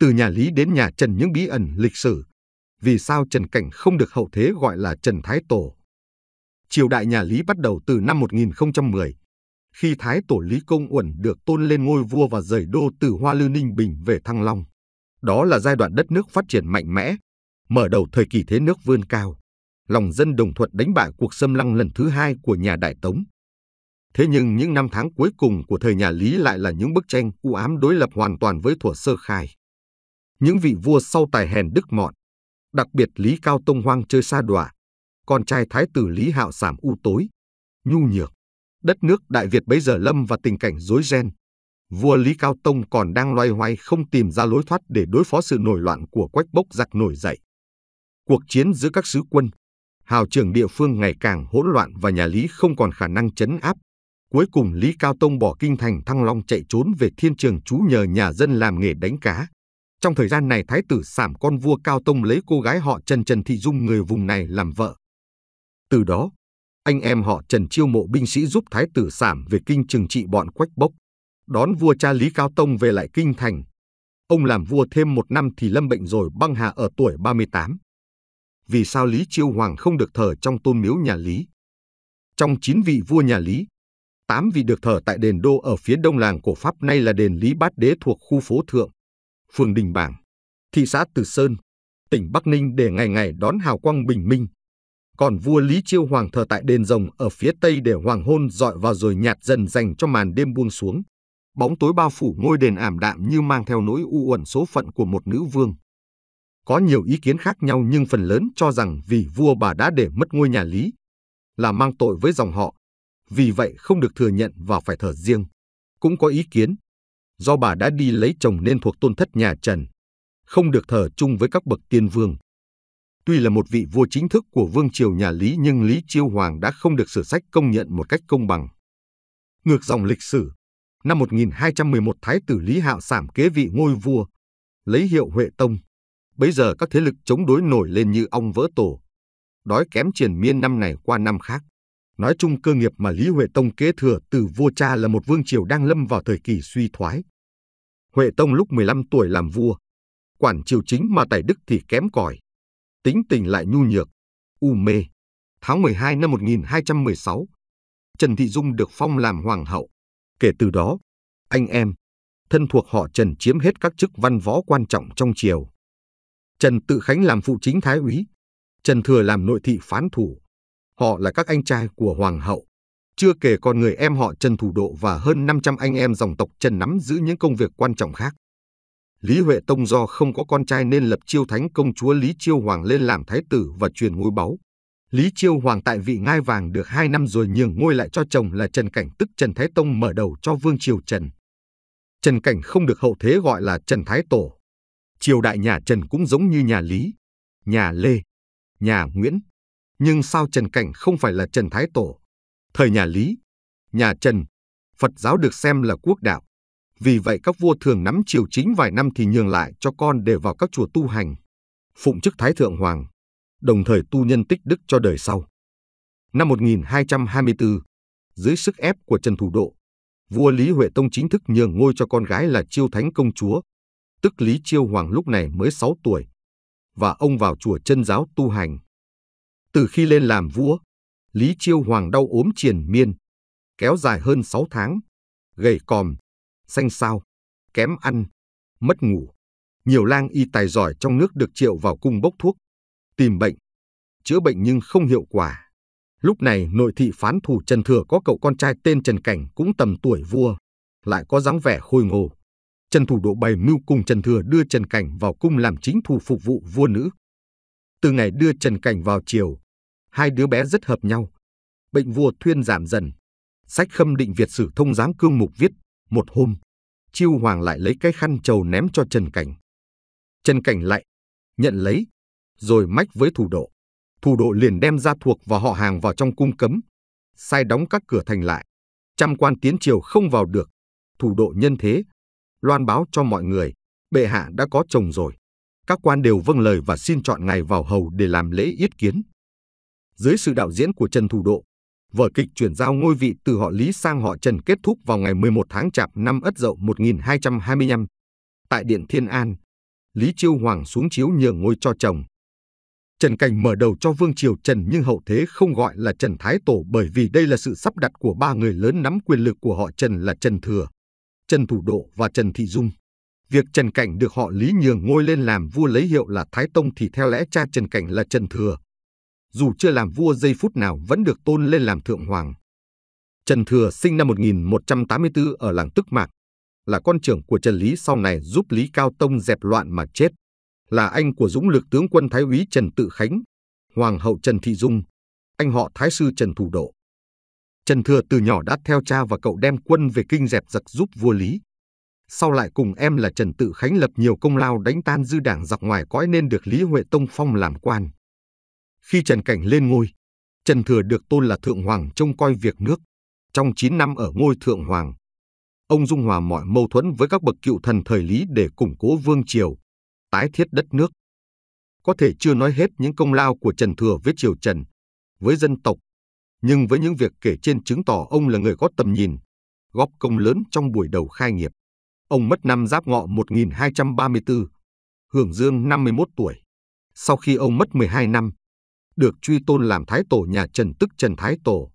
từ nhà Lý đến nhà Trần những bí ẩn lịch sử. Vì sao Trần Cảnh không được hậu thế gọi là Trần Thái Tổ? Triều đại nhà Lý bắt đầu từ năm 1010, khi Thái Tổ Lý Công Uẩn được tôn lên ngôi vua và rời đô từ Hoa Lư Ninh Bình về Thăng Long. Đó là giai đoạn đất nước phát triển mạnh mẽ, mở đầu thời kỳ thế nước vươn cao. Lòng dân đồng thuận đánh bại cuộc xâm lăng lần thứ hai của nhà Đại Tống. Thế nhưng những năm tháng cuối cùng của thời nhà Lý lại là những bức tranh u ám đối lập hoàn toàn với thuở sơ khai những vị vua sau tài hèn đức mọn, đặc biệt Lý Cao Tông hoang chơi xa đọa, con trai thái tử Lý Hạo sảm u tối, nhu nhược. Đất nước Đại Việt bấy giờ lâm vào tình cảnh rối ren. Vua Lý Cao Tông còn đang loay hoay không tìm ra lối thoát để đối phó sự nổi loạn của quách bốc giặc nổi dậy. Cuộc chiến giữa các sứ quân, hào trưởng địa phương ngày càng hỗn loạn và nhà Lý không còn khả năng chấn áp. Cuối cùng Lý Cao Tông bỏ kinh thành Thăng Long chạy trốn về thiên trường trú nhờ nhà dân làm nghề đánh cá. Trong thời gian này thái tử sảm con vua Cao Tông lấy cô gái họ Trần Trần Thị Dung người vùng này làm vợ. Từ đó, anh em họ Trần chiêu mộ binh sĩ giúp thái tử sảm về kinh trừng trị bọn quách bốc, đón vua cha Lý Cao Tông về lại kinh thành. Ông làm vua thêm một năm thì lâm bệnh rồi băng hà ở tuổi 38. Vì sao Lý Chiêu Hoàng không được thờ trong tôn miếu nhà Lý? Trong 9 vị vua nhà Lý, 8 vị được thờ tại đền đô ở phía đông làng cổ Pháp nay là đền Lý Bát Đế thuộc khu phố Thượng phường Đình Bảng, thị xã Từ Sơn, tỉnh Bắc Ninh để ngày ngày đón hào quang bình minh. Còn vua Lý Chiêu Hoàng thờ tại đền rồng ở phía tây để hoàng hôn dọi vào rồi nhạt dần dành cho màn đêm buông xuống. Bóng tối bao phủ ngôi đền ảm đạm như mang theo nỗi u uẩn số phận của một nữ vương. Có nhiều ý kiến khác nhau nhưng phần lớn cho rằng vì vua bà đã để mất ngôi nhà Lý là mang tội với dòng họ, vì vậy không được thừa nhận và phải thờ riêng. Cũng có ý kiến do bà đã đi lấy chồng nên thuộc tôn thất nhà Trần, không được thờ chung với các bậc tiên vương. Tuy là một vị vua chính thức của vương triều nhà Lý nhưng Lý Chiêu Hoàng đã không được sử sách công nhận một cách công bằng. Ngược dòng lịch sử, năm 1211 Thái tử Lý Hạo sảm kế vị ngôi vua, lấy hiệu Huệ Tông. Bấy giờ các thế lực chống đối nổi lên như ong vỡ tổ, đói kém triền miên năm này qua năm khác. Nói chung cơ nghiệp mà Lý Huệ Tông kế thừa từ vua cha là một vương triều đang lâm vào thời kỳ suy thoái. Huệ Tông lúc 15 tuổi làm vua, quản triều chính mà tài đức thì kém cỏi, tính tình lại nhu nhược, u mê. Tháng 12 năm 1216, Trần Thị Dung được phong làm hoàng hậu. Kể từ đó, anh em, thân thuộc họ Trần chiếm hết các chức văn võ quan trọng trong triều. Trần Tự Khánh làm phụ chính thái úy, Trần Thừa làm nội thị phán thủ, Họ là các anh trai của Hoàng hậu. Chưa kể còn người em họ Trần Thủ Độ và hơn 500 anh em dòng tộc Trần nắm giữ những công việc quan trọng khác. Lý Huệ Tông do không có con trai nên lập chiêu thánh công chúa Lý Chiêu Hoàng lên làm thái tử và truyền ngôi báu. Lý Chiêu Hoàng tại vị ngai vàng được 2 năm rồi nhường ngôi lại cho chồng là Trần Cảnh tức Trần Thái Tông mở đầu cho Vương Triều Trần. Trần Cảnh không được hậu thế gọi là Trần Thái Tổ. Triều đại nhà Trần cũng giống như nhà Lý, nhà Lê, nhà Nguyễn, nhưng sao Trần Cảnh không phải là Trần Thái Tổ? Thời nhà Lý, nhà Trần, Phật giáo được xem là quốc đạo. Vì vậy các vua thường nắm triều chính vài năm thì nhường lại cho con để vào các chùa tu hành, phụng chức Thái Thượng Hoàng, đồng thời tu nhân tích đức cho đời sau. Năm 1224, dưới sức ép của Trần Thủ Độ, vua Lý Huệ Tông chính thức nhường ngôi cho con gái là Chiêu Thánh Công Chúa, tức Lý Chiêu Hoàng lúc này mới 6 tuổi, và ông vào chùa chân giáo tu hành. Từ khi lên làm vua, Lý Chiêu Hoàng đau ốm triền miên, kéo dài hơn 6 tháng, gầy còm, xanh xao, kém ăn, mất ngủ. Nhiều lang y tài giỏi trong nước được triệu vào cung bốc thuốc, tìm bệnh, chữa bệnh nhưng không hiệu quả. Lúc này nội thị phán thủ Trần Thừa có cậu con trai tên Trần Cảnh cũng tầm tuổi vua, lại có dáng vẻ khôi ngô. Trần Thủ Độ bày mưu cùng Trần Thừa đưa Trần Cảnh vào cung làm chính thủ phục vụ vua nữ. Từ ngày đưa Trần Cảnh vào triều, hai đứa bé rất hợp nhau. Bệnh vua thuyên giảm dần. Sách khâm định Việt sử thông giám cương mục viết, một hôm, Chiêu Hoàng lại lấy cái khăn trầu ném cho Trần Cảnh. Trần Cảnh lại, nhận lấy, rồi mách với thủ độ. Thủ độ liền đem ra thuộc và họ hàng vào trong cung cấm, sai đóng các cửa thành lại. Trăm quan tiến triều không vào được, thủ độ nhân thế, loan báo cho mọi người, bệ hạ đã có chồng rồi các quan đều vâng lời và xin chọn ngày vào hầu để làm lễ yết kiến. Dưới sự đạo diễn của Trần Thủ Độ, vở kịch chuyển giao ngôi vị từ họ Lý sang họ Trần kết thúc vào ngày 11 tháng Chạp năm Ất Dậu 1225. Tại Điện Thiên An, Lý Chiêu Hoàng xuống chiếu nhường ngôi cho chồng. Trần Cảnh mở đầu cho Vương Triều Trần nhưng hậu thế không gọi là Trần Thái Tổ bởi vì đây là sự sắp đặt của ba người lớn nắm quyền lực của họ Trần là Trần Thừa, Trần Thủ Độ và Trần Thị Dung. Việc Trần Cảnh được họ Lý nhường ngôi lên làm vua lấy hiệu là Thái Tông thì theo lẽ cha Trần Cảnh là Trần Thừa. Dù chưa làm vua giây phút nào vẫn được tôn lên làm thượng hoàng. Trần Thừa sinh năm 1184 ở làng Tức Mạc, là con trưởng của Trần Lý sau này giúp Lý Cao Tông dẹp loạn mà chết, là anh của dũng lực tướng quân Thái úy Trần Tự Khánh, Hoàng hậu Trần Thị Dung, anh họ Thái sư Trần Thủ Độ. Trần Thừa từ nhỏ đã theo cha và cậu đem quân về kinh dẹp giặc giúp vua Lý sau lại cùng em là Trần Tự Khánh lập nhiều công lao đánh tan dư đảng dọc ngoài cõi nên được Lý Huệ Tông phong làm quan. Khi Trần Cảnh lên ngôi, Trần Thừa được tôn là Thượng Hoàng trông coi việc nước. Trong 9 năm ở ngôi Thượng Hoàng, ông dung hòa mọi mâu thuẫn với các bậc cựu thần thời Lý để củng cố vương triều, tái thiết đất nước. Có thể chưa nói hết những công lao của Trần Thừa với triều Trần, với dân tộc, nhưng với những việc kể trên chứng tỏ ông là người có tầm nhìn, góp công lớn trong buổi đầu khai nghiệp. Ông mất năm Giáp Ngọ 1234, hưởng dương 51 tuổi. Sau khi ông mất 12 năm, được truy tôn làm Thái Tổ nhà Trần tức Trần Thái Tổ,